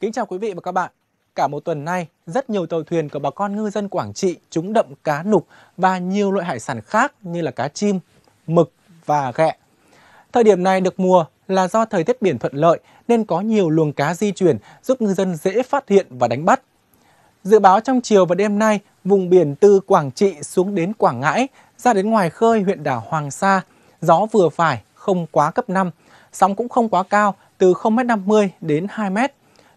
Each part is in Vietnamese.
Kính chào quý vị và các bạn. Cả một tuần nay, rất nhiều tàu thuyền của bà con ngư dân Quảng Trị trúng đậm cá nục và nhiều loại hải sản khác như là cá chim, mực và ghẹ. Thời điểm này được mùa là do thời tiết biển thuận lợi nên có nhiều luồng cá di chuyển giúp ngư dân dễ phát hiện và đánh bắt. Dự báo trong chiều và đêm nay, vùng biển từ Quảng Trị xuống đến Quảng Ngãi, ra đến ngoài khơi huyện đảo Hoàng Sa, gió vừa phải, không quá cấp 5, sóng cũng không quá cao, từ 0,50 đến 2 mét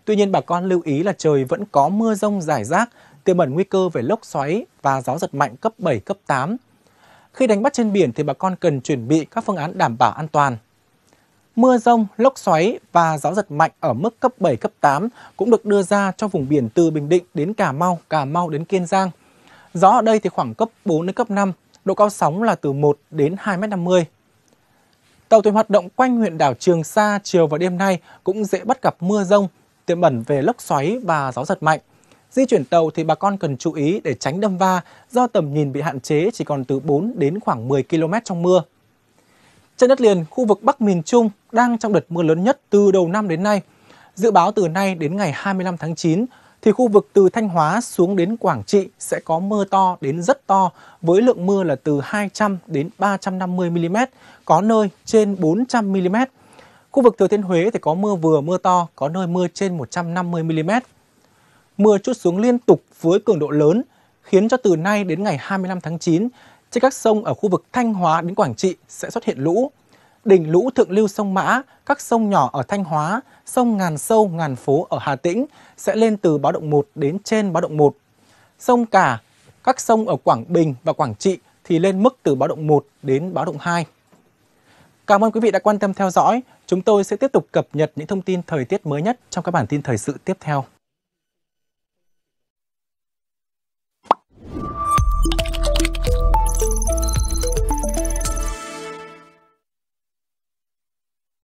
Tuy nhiên bà con lưu ý là trời vẫn có mưa rông rải rác, tiềm ẩn nguy cơ về lốc xoáy và gió giật mạnh cấp 7, cấp 8. Khi đánh bắt trên biển thì bà con cần chuẩn bị các phương án đảm bảo an toàn. Mưa rông, lốc xoáy và gió giật mạnh ở mức cấp 7, cấp 8 cũng được đưa ra cho vùng biển từ Bình Định đến Cà Mau, Cà Mau đến Kiên Giang. Gió ở đây thì khoảng cấp 4 đến cấp 5, độ cao sóng là từ 1 đến 2,50 m. Tàu thuyền hoạt động quanh huyện đảo Trường Sa chiều và đêm nay cũng dễ bắt gặp mưa rông tiềm ẩn về lốc xoáy và gió giật mạnh. Di chuyển tàu thì bà con cần chú ý để tránh đâm va do tầm nhìn bị hạn chế chỉ còn từ 4 đến khoảng 10 km trong mưa. Trên đất liền, khu vực Bắc miền Trung đang trong đợt mưa lớn nhất từ đầu năm đến nay. Dự báo từ nay đến ngày 25 tháng 9 thì khu vực từ Thanh Hóa xuống đến Quảng Trị sẽ có mưa to đến rất to với lượng mưa là từ 200 đến 350 mm, có nơi trên 400 mm. Khu vực Thừa Thiên Huế thì có mưa vừa mưa to, có nơi mưa trên 150 mm. Mưa chút xuống liên tục với cường độ lớn khiến cho từ nay đến ngày 25 tháng 9, trên các sông ở khu vực Thanh Hóa đến Quảng Trị sẽ xuất hiện lũ. Đỉnh lũ thượng lưu sông Mã, các sông nhỏ ở Thanh Hóa, sông Ngàn Sâu, Ngàn Phố ở Hà Tĩnh sẽ lên từ báo động 1 đến trên báo động 1. Sông Cả, các sông ở Quảng Bình và Quảng Trị thì lên mức từ báo động 1 đến báo động 2. Cảm ơn quý vị đã quan tâm theo dõi. Chúng tôi sẽ tiếp tục cập nhật những thông tin thời tiết mới nhất trong các bản tin thời sự tiếp theo.